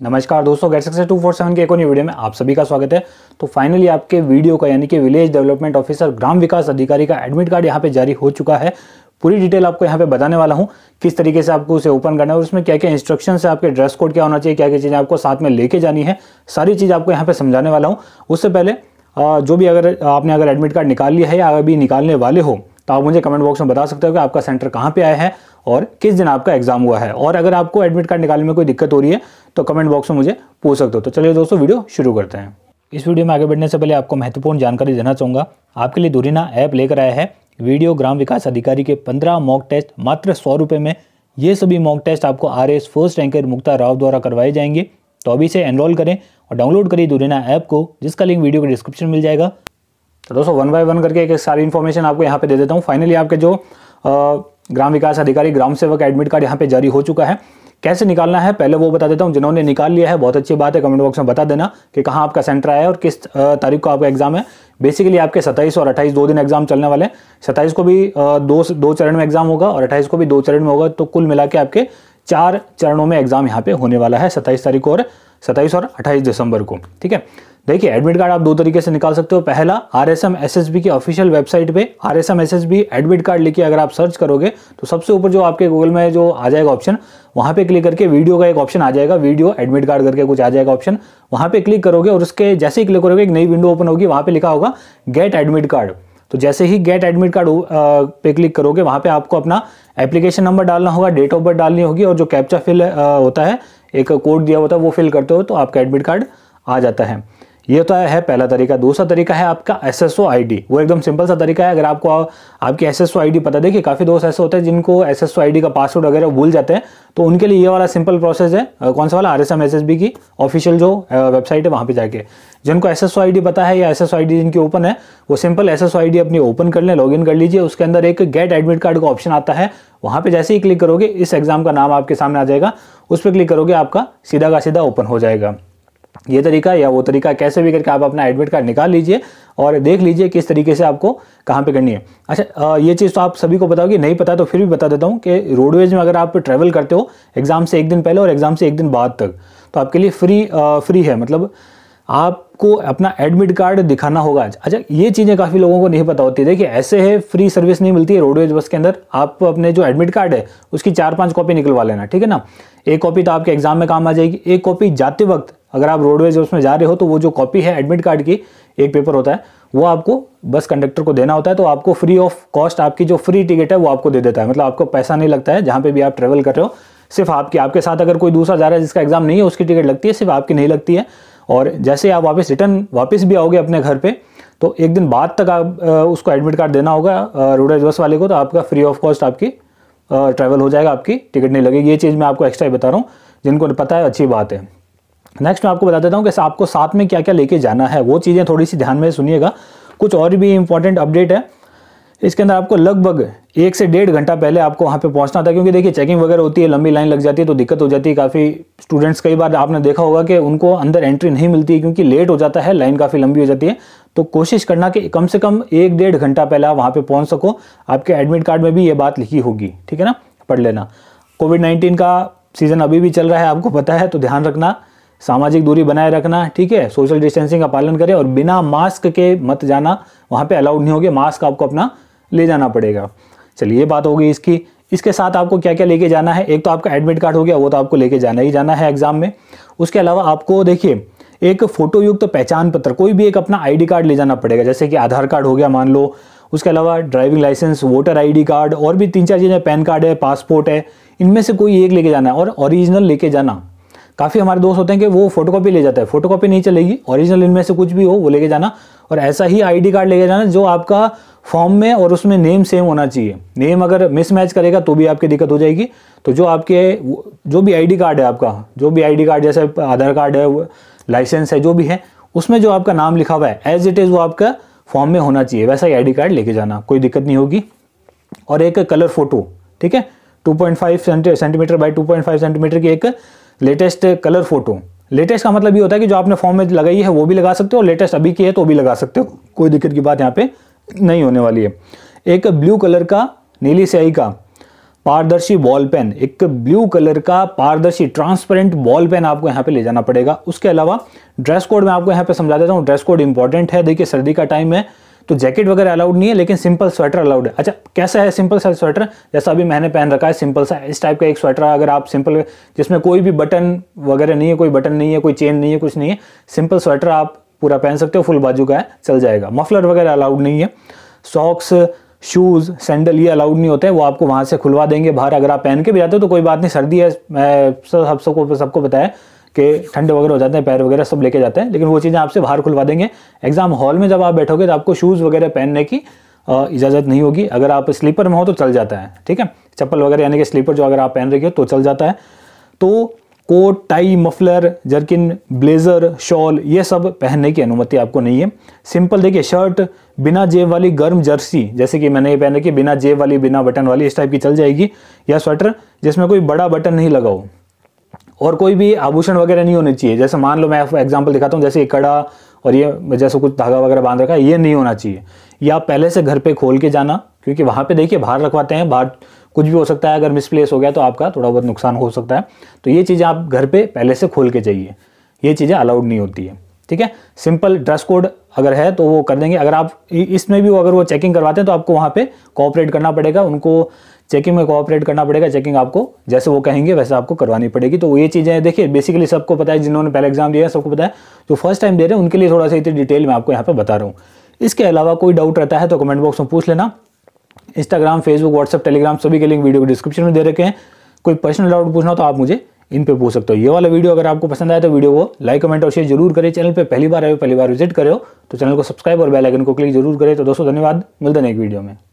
नमस्कार दोस्तों Get Success two four seven के एक और वीडियो में आप सभी का स्वागत है तो फाइनली आपके वीडियो का यानी कि विलेज डेवलपमेंट ऑफिसर ग्राम विकास अधिकारी का एडमिट कार्ड यहाँ पे जारी हो चुका है पूरी डिटेल आपको यहाँ पे बताने वाला हूँ किस तरीके से आपको उसे ओपन करना है और उसमें क्या क्या इंस्ट्रक्शन है आपके ड्रेस कोड क्या होना चाहिए क्या क्या चीज़ें आपको साथ में लेके जानी है सारी चीज़ आपको यहाँ पे समझाने वाला हूँ उससे पहले जो भी अगर आपने अगर एडमिट कार्ड निकाल लिया है या अभी निकालने वाले हो तो आप मुझे कमेंट बॉक्स में बता सकते हो कि आपका सेंटर कहाँ पे आया है और किस दिन आपका एग्जाम हुआ है और अगर आपको एडमिट कार्ड निकालने में कोई दिक्कत हो रही है तो कमेंट बॉक्स में मुझे पूछ सकते हो तो चलिए दोस्तों वीडियो शुरू करते हैं इस वीडियो में आगे बढ़ने से पहले आपको महत्वपूर्ण जानकारी देना चाहूँगा आपके लिए दूरीना ऐप लेकर आया है वीडियो ग्राम विकास अधिकारी के पंद्रह मॉक टेस्ट मात्र सौ रुपये में ये सभी मॉक टेस्ट आपको R S first ranker Mukta Rao द्वारा करवाए जाएंगे तो अभी से एनरोल करें और डाउनलोड करिए दूरीना ऐप को जिसका लिंक वीडियो के डिस्क्रिप्शन मिल जाएगा तो दोस्तों वन बाय वन करके एक सारी इन्फॉर्मेशन आपको यहाँ पे दे देता हूँ फाइनली आपके जो ग्राम विकास अधिकारी ग्राम सेवक एडमिट कार्ड यहाँ पे जारी हो चुका है कैसे निकालना है पहले वो बता देता हूँ जिन्होंने निकाल लिया है बहुत अच्छी बात है कमेंट बॉक्स में बता देना कि कहाँ आपका सेंटर आया और किस तारीख को आपका एग्जाम है बेसिकली आपके 27 और 28 दो दिन एग्जाम चलने वाले हैं सत्ताईस को भी दो दो चरण में एग्जाम होगा और अट्ठाईस को भी दो चरण में होगा तो कुल मिला के आपके चार चरणों में एग्जाम यहाँ पे होने वाला है सत्ताईस तारीख को और सत्ताईस और अट्ठाईस दिसंबर को ठीक है देखिए एडमिट कार्ड आप दो तरीके से निकाल सकते हो पहला R S M S S B की ऑफिशियल वेबसाइट पे R S M S S B admit card लिखे अगर आप सर्च करोगे तो सबसे ऊपर जो आपके गूगल में जो आ जाएगा ऑप्शन वहां पे क्लिक करके वीडियो का एक ऑप्शन आ जाएगा वीडियो एडमिट कार्ड करके कुछ आ जाएगा ऑप्शन वहां पे क्लिक करोगे और उसके जैसे ही क्लिक करोगे एक नई विंडो ओपन होगी वहां पर लिखा होगा गेट एडमिट कार्ड तो जैसे ही गेट एडमिट कार्ड पे क्लिक करोगे वहां पर आपको अपना एप्लीकेशन नंबर डालना होगा डेट ऑफ बर्थ डालनी होगी और जो कैप्चा फिल होता है एक कोड दिया होता है वो फिल करते हो तो आपका एडमिट कार्ड आ जाता है ये तो है पहला तरीका दूसरा तरीका है आपका S S O I D वो एकदम सिंपल सा तरीका है अगर आपको आपकी S S O I D पता देखिए काफ़ी दोस्त ऐसे होते हैं जिनको S S O I D का पासवर्ड वगैरह भूल जाते हैं तो उनके लिए ये वाला सिंपल प्रोसेस है कौन सा वाला R S M S S B की ऑफिशियल जो वेबसाइट है वहाँ पर जाके जिनको S S O I D पता है या S S O I D जिनकी ओपन है वो simple S S O I D अपनी ओपन कर लें लॉगिन कर लीजिए उसके अंदर एक गेट एडमिट कार्ड का ऑप्शन आता है वहाँ पर जैसे ही क्लिक करोगे इस एग्ज़ाम का नाम आपके सामने आ जाएगा उस पर क्लिक करोगे आपका सीधा का सीधा ओपन हो जाएगा ये तरीका या वो तरीका कैसे भी करके आप अपना एडमिट कार्ड निकाल लीजिए और देख लीजिए किस तरीके से आपको कहाँ पे करनी है अच्छा ये चीज़ तो आप सभी को बताओगे नहीं पता तो फिर भी बता देता हूँ कि रोडवेज में अगर आप ट्रैवल करते हो एग्ज़ाम से एक दिन पहले और एग्ज़ाम से एक दिन बाद तक तो आपके लिए फ्री आ, फ्री है मतलब आपको अपना एडमिट कार्ड दिखाना होगा अच्छा ये चीज़ें काफ़ी लोगों को नहीं पता होती देखिए ऐसे है फ्री सर्विस नहीं मिलती है रोडवेज बस के अंदर आप अपने जो एडमिट कार्ड है उसकी चार पांच कॉपी निकलवा लेना ठीक है ना एक कॉपी तो आपके एग्जाम में काम आ जाएगी एक कॉपी जाते वक्त अगर आप रोडवेज उसमें जा रहे हो तो वो जो कॉपी है एडमिट कार्ड की एक पेपर होता है वो आपको बस कंडक्टर को देना होता है तो आपको फ्री ऑफ कॉस्ट आपकी जो फ्री टिकट है वो आपको दे देता है मतलब आपको पैसा नहीं लगता है जहाँ पे भी आप ट्रेवल कर रहे हो सिर्फ आपकी आपके साथ अगर कोई दूसरा जा रहा है जिसका एग्जाम नहीं है उसकी टिकट लगती है सिर्फ आपकी नहीं लगती है और जैसे आप वापस रिटर्न वापस भी आओगे अपने घर पर तो एक दिन बाद तक आप उसको एडमिट कार्ड देना होगा रोडवेज बस वाले को तो आपका फ्री ऑफ कॉस्ट आपकी ट्रैवल हो जाएगा आपकी टिकट नहीं लगेगी ये चीज़ मैं आपको एक्स्ट्रा ही बता रहा हूँ जिनको पता है अच्छी बात है नेक्स्ट मैं आपको बता देता हूँ कि आपको साथ में क्या क्या लेके जाना है वो चीज़ें थोड़ी सी ध्यान में सुनिएगा कुछ और भी इंपॉर्टेंट अपडेट है इसके अंदर आपको लगभग एक से डेढ़ घंटा पहले आपको वहाँ पे पहुँचना था क्योंकि देखिए चेकिंग वगैरह होती है लंबी लाइन लग जाती है तो दिक्कत हो जाती है काफ़ी स्टूडेंट्स कई बार आपने देखा होगा कि उनको अंदर एंट्री नहीं मिलती क्योंकि लेट हो जाता है लाइन काफ़ी लंबी हो जाती है तो कोशिश करना कि कम से कम एक डेढ़ घंटा पहले आप वहाँ पर पहुँच सको आपके एडमिट कार्ड में भी ये बात लिखी होगी ठीक है ना पढ़ लेना कोविड नाइन्टीन का सीज़न अभी भी चल रहा है आपको पता है तो ध्यान रखना सामाजिक दूरी बनाए रखना ठीक है सोशल डिस्टेंसिंग का पालन करें और बिना मास्क के मत जाना वहाँ पे अलाउड नहीं होगा मास्क आपको अपना ले जाना पड़ेगा चलिए ये बात होगी इसकी इसके साथ आपको क्या क्या लेके जाना है एक तो आपका एडमिट कार्ड हो गया वो तो आपको लेके जाना ही जाना है एग्जाम में उसके अलावा आपको देखिए एक फोटोयुक्त तो पहचान पत्र कोई भी एक अपना आई कार्ड ले जाना पड़ेगा जैसे कि आधार कार्ड हो गया मान लो उसके अलावा driving licence voter I card और भी तीन चार चीज़ें पैन कार्ड है पासपोर्ट है इनमें से कोई एक लेके जाना है और ओरिजिनल लेके जाना काफ़ी हमारे दोस्त होते हैं कि वो फोटोकॉपी ले जाता है फोटोकॉपी नहीं चलेगी ओरिजिनल इनमें से कुछ भी हो वो लेके जाना और ऐसा ही आईडी कार्ड लेके जाना जो आपका फॉर्म में और उसमें नेम सेम होना चाहिए नेम अगर मिसमैच करेगा तो भी आपकी दिक्कत हो जाएगी तो जो आपके जो भी आईडी कार्ड है आपका जो भी आईडी कार्ड जैसे आधार कार्ड है लाइसेंस है जो भी है उसमें जो आपका नाम लिखा हुआ है एज इट इज़ वो आपका फॉर्म में होना चाहिए वैसा ही आई कार्ड लेके जाना कोई दिक्कत नहीं होगी और एक कलर फोटो ठीक है 2.5 सेंटीमीटर बाय 2.5 सेंटीमीटर की एक लेटेस्ट कलर फोटो लेटेस्ट का मतलब ये होता है कि जो आपने फॉर्म में लगाई है वो भी लगा सकते हो लेटेस्ट अभी की है तो भी लगा सकते हो कोई दिक्कत की बात यहाँ पे नहीं होने वाली है एक ब्लू कलर का नीली स्याही का पारदर्शी बॉल पेन एक ब्लू कलर का पारदर्शी ट्रांसपेरेंट बॉल पेन आपको यहाँ पे ले जाना पड़ेगा उसके अलावा ड्रेस कोड मैं आपको यहाँ पे समझा देता हूँ ड्रेस कोड इंपॉर्टेंट है देखिए सर्दी का टाइम है तो जैकेट वगैरह अलाउड नहीं है लेकिन सिंपल स्वेटर अलाउड है अच्छा कैसा है सिंपल सा स्वेटर जैसा अभी मैंने पहन रखा है सिंपल सा इस टाइप का एक स्वेटर अगर आप सिंपल जिसमें कोई भी बटन वगैरह नहीं है कोई बटन नहीं है कोई चेन नहीं है कुछ नहीं है सिंपल स्वेटर आप पूरा पहन सकते हो फुल बाजू का है चल जाएगा मफलर वगैरह अलाउड नहीं है सॉक्स शूज़ सैंडल ये अलाउड नहीं होते हैं वो आपको वहाँ से खुलवा देंगे बाहर अगर आप पहन के भी जाते हो तो कोई बात नहीं सर्दी है मैं सब सबको सबको बताया के ठंडे वगैरह हो जाते हैं पैर वगैरह सब लेके जाते हैं लेकिन वो चीज़ें आपसे बाहर खुलवा देंगे एग्जाम हॉल में जब आप बैठोगे तो आपको शूज़ वगैरह पहनने की इजाज़त नहीं होगी अगर आप स्लीपर में हो तो चल जाता है ठीक है चप्पल वगैरह यानी कि स्लीपर जो अगर आप पहन रही हो तो चल जाता है तो coat tie muffler jerkin blazer shawl ये सब पहनने की अनुमति आपको नहीं है सिंपल देखिए शर्ट बिना जेब वाली गर्म जर्सी जैसे कि मैंने ये पहन रखी बिना जेब वाली बिना बटन वाली इस टाइप की चल जाएगी या स्वेटर जिसमें कोई बड़ा बटन नहीं लगाओ और कोई भी आभूषण वगैरह नहीं होने चाहिए जैसे मान लो मैं आपको एग्जाम्पल दिखाता हूँ जैसे कड़ा और ये जैसे कुछ धागा वगैरह बांध रखा है ये नहीं होना चाहिए ये आप पहले से घर पे खोल के जाना क्योंकि वहाँ पे देखिए बाहर रखवाते हैं बाहर कुछ भी हो सकता है अगर मिसप्लेस हो गया तो आपका थोड़ा बहुत नुकसान हो सकता है तो ये चीज़ें आप घर पर पहले से खोल के जाइए ये चीज़ें अलाउड नहीं होती है ठीक है सिंपल ड्रेस कोड अगर है तो वो कर देंगे अगर आप इसमें भी अगर वो चेकिंग करवाते हैं तो आपको वहाँ पर कॉपरेट करना पड़ेगा उनको चेकिंग में कोऑपरेट करना पड़ेगा चेकिंग आपको जैसे वो कहेंगे वैसे आपको करवानी पड़ेगी तो ये चीज़ें देखिए बेसिकली सबको पता है जिन्होंने पहले एग्जाम दिया है सबको पता है जो फर्स्ट टाइम दे रहे हैं उनके लिए थोड़ा सा इतनी डिटेल मैं आपको यहाँ पर बता रहा हूँ इसके अलावा कोई डाउट रहता है तो कमेंट बॉक्स में पूछ लेना इंस्टाग्राम फेसबुक व्हाट्सअप टेलीग्राम सभी के लिंक वीडियो को डिस्क्रिप्शन में दे रखे हैं कोई पर्सनल डाउट पूछना हो तो आप मुझे इन पे पूछ सकते हो ये वाला वीडियो अगर आपको पसंद आए तो वीडियो को लाइक कमेंट और शेयर जरूर करें चैनल पे पहली बार आए हो पहली बार विजिट करें तो चैनल को सब्सक्राइब और बेल आइकन को क्लिक जरूर करें तो दोस्तों धन्यवाद मिलते हैं एक वीडियो में